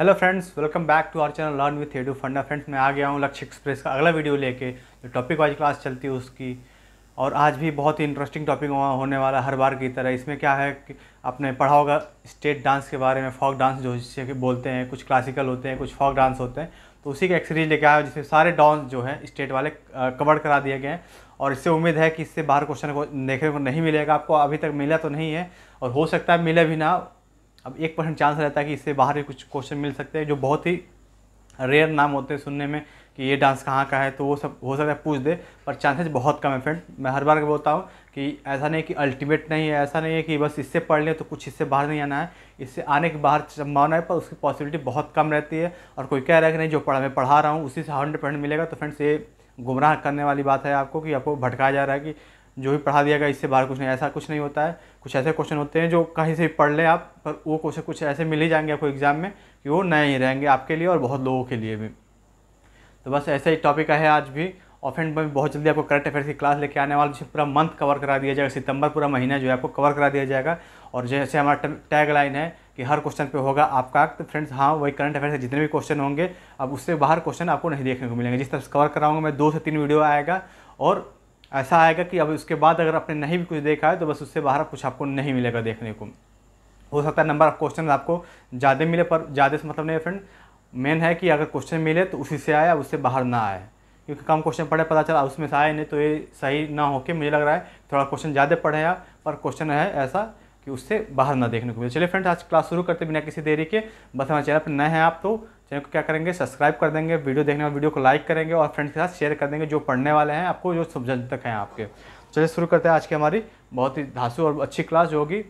hello friends welcome back to our channel learn with Edu Funda friends मैं आ गया हूँ लक्ष्य एक्सप्रेस का अगला वीडियो लेके जो टॉपिक वाइज क्लास चलती है उसकी और आज भी बहुत ही इंटरेस्टिंग टॉपिक होने वाला हर बार की तरह इसमें क्या है कि आपने पढ़ा होगा स्टेट डांस के बारे में फॉक डांस जो जिससे बोलते हैं कुछ क्लासिकल होते हैं कुछ फॉक डांस होते हैं तो उसी के एक सीरीज लेके आया जिसमें सारे डांस जो हैं स्टेट वाले कवर करा दिए गए हैं और इससे उम्मीद है कि इससे बाहर क्वेश्चन को देखने को नहीं मिलेगा आपको अभी तक मिला तो नहीं है और हो सकता है मिले भी ना अब एक परसेंट चांस रहता है कि इससे बाहर भी कुछ क्वेश्चन मिल सकते हैं जो बहुत ही रेयर नाम होते हैं सुनने में कि ये डांस कहाँ का है तो वो सब हो सकता है पूछ दे पर चांसेस बहुत कम है फ्रेंड मैं हर बार बोलता हूँ कि ऐसा नहीं कि अल्टीमेट नहीं है ऐसा नहीं है कि बस इससे पढ़ लें तो कुछ इससे बाहर नहीं आना है इससे आने के बाहर संभावना है पर उसकी पॉसिबिलिटी बहुत कम रहती है और कोई कह रहा है कि नहीं जो पढ़ा मैं पढ़ा रहा हूँ उसी से हंड्रेड परसेंट मिलेगा तो फ्रेंड्स ये गुमराह करने वाली बात है आपको कि आपको भटकाया जा रहा है कि जो भी पढ़ा दिया गया इससे बाहर कुछ नहीं ऐसा कुछ नहीं होता है कुछ ऐसे क्वेश्चन होते हैं जो कहीं से भी पढ़ लें आप पर वो क्वेश्चन कुछ ऐसे मिल ही जाएंगे आपको एग्ज़ाम में कि वो नए ही रहेंगे आपके लिए और बहुत लोगों के लिए भी तो बस ऐसा ही टॉपिक है आज भी और फ्रेंड में बहुत जल्दी आपको करंट अफेयर्स की क्लास लेके आने वाला जिसे पूरा मंथ कवर करा दिया जाएगा सितंबर पूरा महीना जो है आपको कवर करा दिया जाएगा और जैसे हमारा टैग लाइन है कि हर क्वेश्चन पे होगा आपका तो फ्रेंड्स हाँ वही करंट अफेयर्स के जितने भी क्वेश्चन होंगे अब उससे बाहर क्वेश्चन आपको नहीं देखने को मिलेंगे जिस तरह से कवर कराऊंगा मैं दो से तीन वीडियो आएगा और ऐसा आएगा कि अब उसके बाद अगर आपने नहीं भी कुछ देखा है तो बस उससे बाहर कुछ आपको नहीं मिलेगा देखने को हो सकता है नंबर ऑफ क्वेश्चन आपको ज़्यादा मिले पर ज़्यादा से मतलब नहीं है फ्रेंड मेन है कि अगर क्वेश्चन मिले तो उसी से आए उससे बाहर ना आए क्योंकि कम क्वेश्चन पढ़े पता चला उसमें से आए नहीं तो ये सही ना हो के मुझे लग रहा है थोड़ा क्वेश्चन ज़्यादा पढ़े या पर क्वेश्चन है ऐसा कि उससे बाहर ना देखने को मिले चलिए फ्रेंड्स आज क्लास शुरू करते बिना किसी देरी के बस हमारे चैनल पर नए हैं आप तो चैनल को क्या करेंगे सब्सक्राइब कर देंगे वीडियो देखने वाले वीडियो को लाइक करेंगे और फ्रेंड्स के साथ शेयर कर देंगे जो पढ़ने वाले हैं आपको जो सब्जेक्ट तक हैं आपके चलिए शुरू करते हैं आज की हमारी बहुत ही धासु और अच्छी क्लास होगी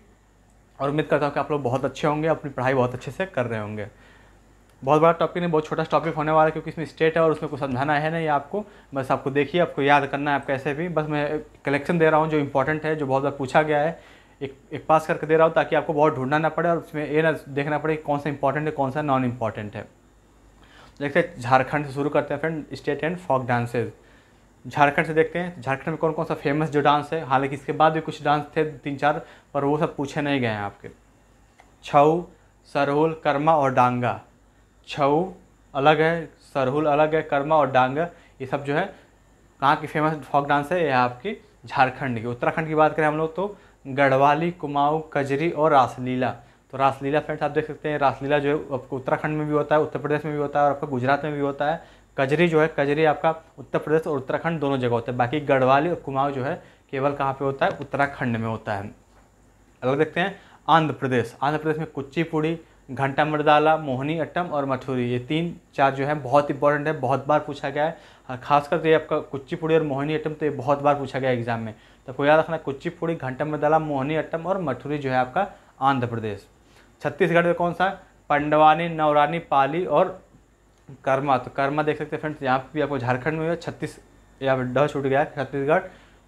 और उम्मीद करता हूँ कि आप लोग बहुत अच्छे होंगे अपनी पढ़ाई बहुत अच्छे से कर रहे होंगे बहुत बड़ा टॉपिक नहीं बहुत छोटा टॉपिक होने वाला है क्योंकि इसमें स्टेट है और उसमें कुछ समझाना है नहीं आपको बस आपको देखिए आपको याद करना है आप कैसे भी बस मैं कलेक्शन दे रहा हूँ जो इंपॉर्टेंट है जो बहुत बार पूछा गया है एक एक पास करके दे रहा हूँ ताकि आपको बहुत ढूंढना ना पड़े और उसमें ये ना देखना पड़े कौन सा इंपॉर्टेंट है कौन सा नॉन इम्पॉर्टेंट है देखते हैं झारखंड से शुरू करते हैं friend state and folk dances Jharkhand से देखते हैं झारखंड में कौन कौन सा फेमस जो डांस है हालांकि इसके बाद भी कुछ डांस थे तीन चार पर वो सब पूछे नहीं गए हैं आपके छऊ सरहुल कर्मा और डांगा छऊ अलग है सरहुल अलग है कर्मा और डांगा ये सब जो है कहाँ की फेमस फॉक डांस है यह आपकी झारखंड की उत्तराखंड की बात करें हम लोग तो गढ़वाली कुमाऊँ कजरी और रासलीला तो रासलीला फ्रेंड्स आप देख सकते हैं रासलीला जो है आपको उत्तराखंड में भी होता है उत्तर प्रदेश में भी होता है और आपका गुजरात में भी होता है कजरी जो है कजरी आपका उत्तर प्रदेश और उत्तराखंड दोनों जगह होता है बाकी गढ़वाली और कुमाऊँ जो है केवल कहाँ पर होता है उत्तराखंड में होता है अलग देखते हैं आंध्र प्रदेश आंध्र प्रदेश में कुचीपुड़ी घंटा मरदाला मोहनी अट्टम और मठूरी ये तीन चार जो है बहुत इंपॉर्टेंट है बहुत बार पूछा गया है खासकर तो ये आपका कुचीपुड़ी और मोहनी अट्टम तो ये बहुत बार पूछा गया एग्जाम में तो आपको याद रखना कुचीपुड़ी घंटा मरदाला मोहनी अट्टम और मठूरी जो है आपका आंध्र प्रदेश छत्तीसगढ़ में कौन सा पंडवानी नवरानी पाली और कर्मा तो कर्मा देख सकते हैं फ्रेंड्स यहाँ पे भी आपको झारखंड में छत्तीस या डह छूट गया छत्तीसगढ़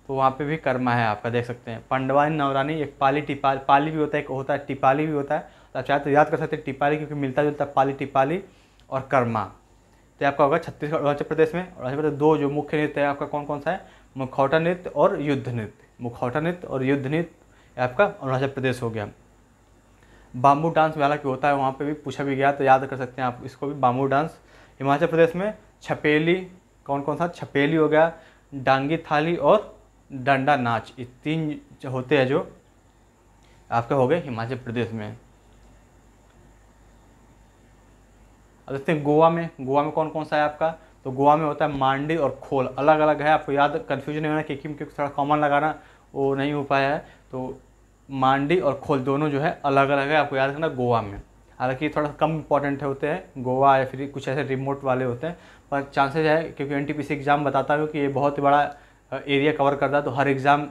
तो वहाँ पे भी कर्मा है आपका देख सकते हैं पंडवानी नवरानी एक पाली टिपाल पाली भी होता है एक होता है टिपाली भी होता है तो आप चाहे तो याद कर सकते हैं टिपाली क्योंकि मिलता जुलता पाली टिपाली और कर्मा तो आपका होगा छत्तीसगढ़ अरुणाचल प्रदेश में अरुणाचल प्रदेश दो जो मुख्य नृत्य है आपका कौन कौन सा है मुखौटा नृत्य और युद्ध नृत्य मुखौटा नृत्य और युद्ध नृत्य आपका अरुणाचल प्रदेश हो गया बाम्बू डांस मेला की होता है वहाँ पे भी पूछा भी गया तो याद कर सकते हैं आप इसको भी बाम्बू डांस हिमाचल प्रदेश में छपेली कौन कौन सा छपेली हो गया डांगी थाली और डंडा नाच ये तीन होते हैं जो आपके हो गए हिमाचल प्रदेश में अब देखते हैं गोवा में गोवा में कौन कौन सा है आपका तो गोवा में होता है मांडी और खोल अलग अलग है आपको याद कन्फ्यूजन नहीं होना क्योंकि थोड़ा कॉमन लगाना वो नहीं हो पाया है तो मांडी और खोल दोनों जो है अलग अलग है आपको याद रखना गोवा में हालांकि थोड़ा कम इंपॉर्टेंट होते हैं गोवा या फिर कुछ ऐसे रिमोट वाले होते हैं पर चांसेज़ है क्योंकि एन एग्ज़ाम बताता है कि ये बहुत बड़ा एरिया कवर करता है तो हर एग्ज़ाम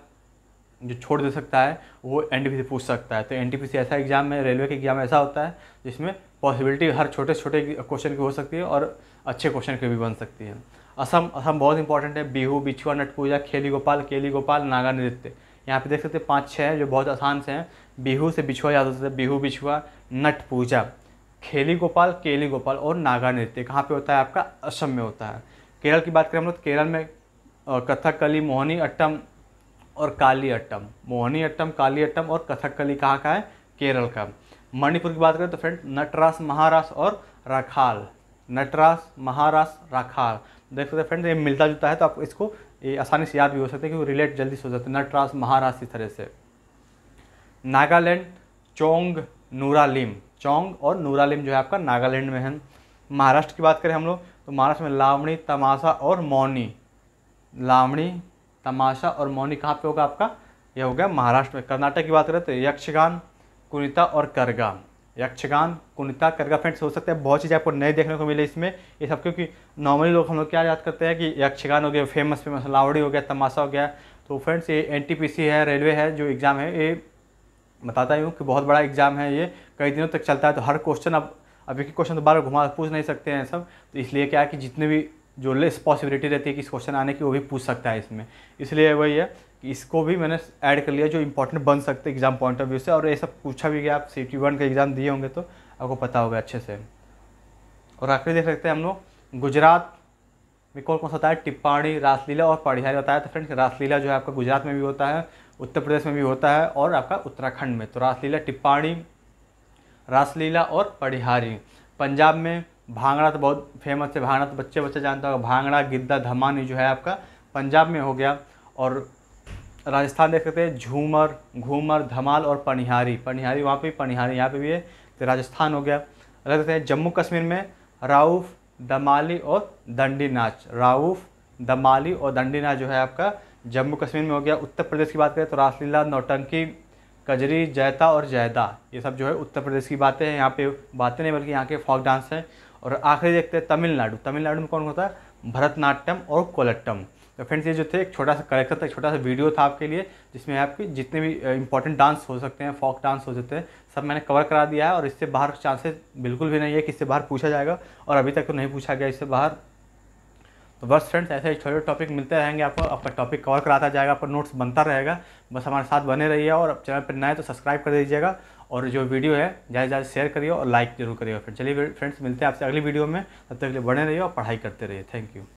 जो छोड़ दे सकता है वो एन से पूछ सकता है तो एन ऐसा एग्ज़ाम है रेलवे के एग्ज़ाम ऐसा होता है जिसमें पॉसिबिलिटी हर छोटे छोटे क्वेश्चन की हो सकती है और अच्छे क्वेश्चन की भी बन सकती है असम असम बहुत इंपॉर्टेंट है बिहू बिछुआ नट पूजा खेली गोपाल केली गोपाल नागा नृत्य यहाँ पे देख सकते हैं पाँच छः है जो बहुत आसान से हैं बिहू से बिछुआ याद होता है बिहू बिछुआ नट पूजा खेली गोपाल केली गोपाल और नागा नृत्य कहाँ पे होता है आपका असम में होता है केरल की बात करें हम लोग तो केरल में कथकली मोहनी अट्टम और काली अट्टम मोहनी अट्टम काली अट्टम और कथकली कहाँ का है केरल का मणिपुर की बात करें तो फ्रेंड नटरास महारास और राखाल नटरास महारास राखाल देख सकते हैं फ्रेंड ये मिलता जुलता है तो आप इसको ये आसानी से याद भी हो सकते हैं क्योंकि रिलेट जल्दी से हो जाते हैं नटराज महाराज इस तरह से नागालैंड चोंग नूरालिम चोंग और नूरालिम जो है आपका नागालैंड में है महाराष्ट्र की बात करें हम लोग तो महाराष्ट्र में लावणी तमाशा और मौनी लावणी तमाशा और मौनी कहाँ पे होगा आपका यह हो गया महाराष्ट्र में कर्नाटक की बात करें तो यक्षगान कुनिता और करगा यक्षगान कुंडता करगा फ्रेंड्स हो सकता है बहुत चीज़ आपको नए देखने को मिले इसमें ये सब क्योंकि नॉर्मली लोग हम लोग क्या याद करते हैं कि यक्षगान हो गया फेमस फेमस लावड़ी हो गया तमाशा हो गया तो फ्रेंड्स ये एन है रेलवे है जो एग्ज़ाम है ये बताता ही हूँ कि बहुत बड़ा एग्ज़ाम है ये कई दिनों तक चलता है तो हर क्वेश्चन अब अभी के क्वेश्चन तो बार घुमा पूछ नहीं सकते हैं सब तो इसलिए क्या है कि जितने भी जो लेस पॉसिबिलिटी रहती है कि इस क्वेश्चन आने की वो भी पूछ सकता है इसमें इसलिए वही है कि इसको भी मैंने ऐड कर लिया जो इंपॉर्टेंट बन सकते हैं एग्जाम पॉइंट ऑफ व्यू से और ये सब पूछा भी गया आप सी टी वन का एग्ज़ाम दिए होंगे तो आपको पता होगा अच्छे से और आखिरी देख सकते हैं हम लोग गुजरात में कौन कौन सा होता है टिप्पाणी रासलीला और पढ़ियारी बताया तो फ्रेंड्स रासलीला जो है आपका गुजरात में भी होता है उत्तर प्रदेश में भी होता है और आपका उत्तराखंड में तो रासलीला टिप्पाणी रासलीला और पढ़िहारी पंजाब में भांगड़ा तो बहुत फेमस है भांगड़ा तो बच्चे बच्चे जानते होगा भांगड़ा गिद्दा धमानी जो है आपका पंजाब में हो गया और राजस्थान देख सकते हैं झूमर घूमर धमाल और पनिहारी पनिहारी वहाँ भी पनिहारी यहाँ पर भी है तो राजस्थान हो गया रख सकते हैं जम्मू कश्मीर में राउफ दमाली और दंडी नाच राउफ दमाली और दंडी नाच जो है आपका जम्मू कश्मीर में हो गया उत्तर प्रदेश की बात करें तो रासलीला नौटंकी कजरी जैता और जैदा ये सब जो है उत्तर प्रदेश की बातें हैं यहाँ पे बातें नहीं बल्कि यहाँ के फॉक डांस हैं और आखिरी देखते हैं तमिलनाडु तमिलनाडु में कौन होता है भरतनाट्यम और कोलट्टम तो फ्रेंड्स ये जो थे एक छोटा सा कलेक्शन था एक छोटा सा वीडियो था आपके लिए जिसमें आपके जितने भी इंपॉर्टेंट डांस हो सकते हैं फॉक डांस हो सकते हैं सब मैंने कवर करा दिया है और इससे बाहर चांसेस बिल्कुल भी नहीं है कि इससे बाहर पूछा जाएगा और अभी तक तो नहीं पूछा गया इससे बाहर तो बस फ्रेंड्स ऐसे ही छोटे टॉपिक मिलते रहेंगे आपको आपका टॉपिक कवर कराता जाएगा आपका नोट्स बनता रहेगा बस हमारे साथ बने रहिए और चैनल पर नए तो सब्सक्राइब कर दीजिएगा और जो वीडियो है ज़्यादा से ज़्यादा शेयर करिए और लाइक जरूर करिएगा फिर चलिए फ्रेंड्स मिलते हैं आपसे अगली वीडियो में तब तक के लिए बने रहिए और पढ़ाई करते रहिए थैंक यू